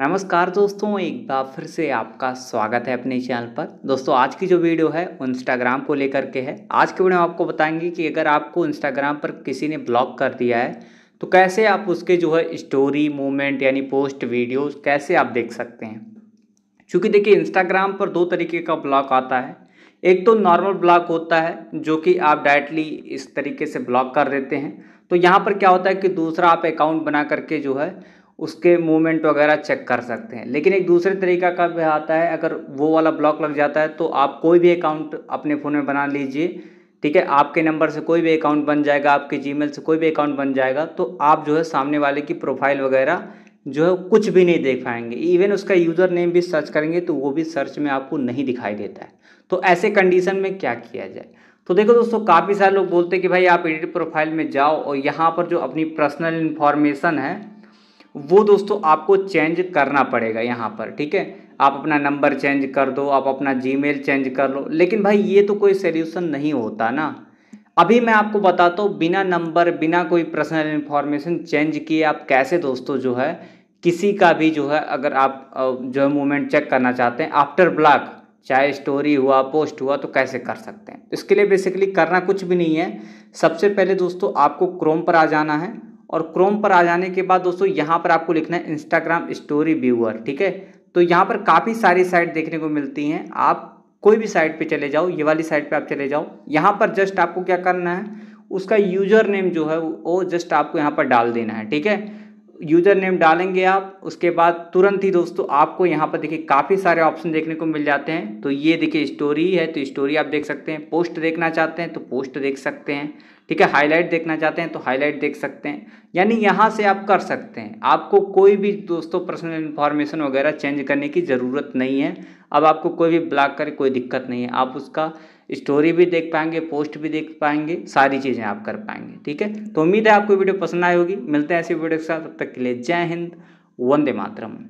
नमस्कार दोस्तों एक बार फिर से आपका स्वागत है अपने चैनल पर दोस्तों आज की जो वीडियो है वो इंस्टाग्राम को लेकर के है आज की वीडियो आपको बताएंगे कि अगर आपको इंस्टाग्राम पर किसी ने ब्लॉक कर दिया है तो कैसे आप उसके जो है स्टोरी मूवमेंट यानी पोस्ट वीडियोस कैसे आप देख सकते हैं चूँकि देखिए इंस्टाग्राम पर दो तरीके का ब्लॉक आता है एक तो नॉर्मल ब्लॉक होता है जो कि आप डायरेक्टली इस तरीके से ब्लॉक कर देते हैं तो यहाँ पर क्या होता है कि दूसरा आप अकाउंट बना करके जो है उसके मूवमेंट वगैरह चेक कर सकते हैं लेकिन एक दूसरे तरीका का भी आता है अगर वो वाला ब्लॉक लग जाता है तो आप कोई भी अकाउंट अपने फ़ोन में बना लीजिए ठीक है आपके नंबर से कोई भी अकाउंट बन जाएगा आपके जी से कोई भी अकाउंट बन जाएगा तो आप जो है सामने वाले की प्रोफाइल वगैरह जो है कुछ भी नहीं देख पाएंगे इवन उसका यूज़र नेम भी सर्च करेंगे तो वो भी सर्च में आपको नहीं दिखाई देता है तो ऐसे कंडीशन में क्या किया जाए तो देखो दोस्तों काफ़ी सारे लोग बोलते हैं कि भाई आप एडिट प्रोफाइल में जाओ और यहाँ पर जो अपनी पर्सनल इन्फॉर्मेशन है वो दोस्तों आपको चेंज करना पड़ेगा यहाँ पर ठीक है आप अपना नंबर चेंज कर दो आप अपना जीमेल चेंज कर लो लेकिन भाई ये तो कोई सोल्यूशन नहीं होता ना अभी मैं आपको बताता हूँ बिना नंबर बिना कोई पर्सनल इन्फॉर्मेशन चेंज किए आप कैसे दोस्तों जो है किसी का भी जो है अगर आप जो है मूवमेंट चेक करना चाहते हैं आफ्टर ब्लॉक चाहे स्टोरी हुआ पोस्ट हुआ तो कैसे कर सकते हैं तो इसके लिए बेसिकली करना कुछ भी नहीं है सबसे पहले दोस्तों आपको क्रोम पर आ जाना है और क्रोम पर आ जाने के बाद दोस्तों यहाँ पर आपको लिखना है इंस्टाग्राम स्टोरी व्यूअर ठीक है तो यहाँ पर काफ़ी सारी साइट देखने को मिलती हैं आप कोई भी साइट पे चले जाओ ये वाली साइट पे आप चले जाओ यहाँ पर जस्ट आपको क्या करना है उसका यूजर नेम जो है वो जस्ट आपको यहाँ पर डाल देना है ठीक है यूज़र नेम डालेंगे आप उसके बाद तुरंत ही दोस्तों आपको यहाँ पर देखिए काफ़ी सारे ऑप्शन देखने को मिल जाते हैं तो ये देखिए स्टोरी है तो स्टोरी आप देख सकते हैं पोस्ट देखना चाहते हैं तो पोस्ट देख सकते हैं ठीक है हाईलाइट देखना चाहते हैं तो हाईलाइट देख सकते हैं यानी यहाँ से आप कर सकते हैं आपको कोई भी दोस्तों पर्सनल इन्फॉर्मेशन वगैरह चेंज करने की ज़रूरत नहीं है अब आपको कोई भी ब्लॉक करे कोई दिक्कत नहीं है आप उसका स्टोरी भी देख पाएंगे पोस्ट भी देख पाएंगे सारी चीज़ें आप कर पाएंगे ठीक है तो उम्मीद है आपको वीडियो पसंद आई होगी मिलते हैं ऐसी वीडियो के साथ तब तक के लिए जय हिंद वंदे मातरम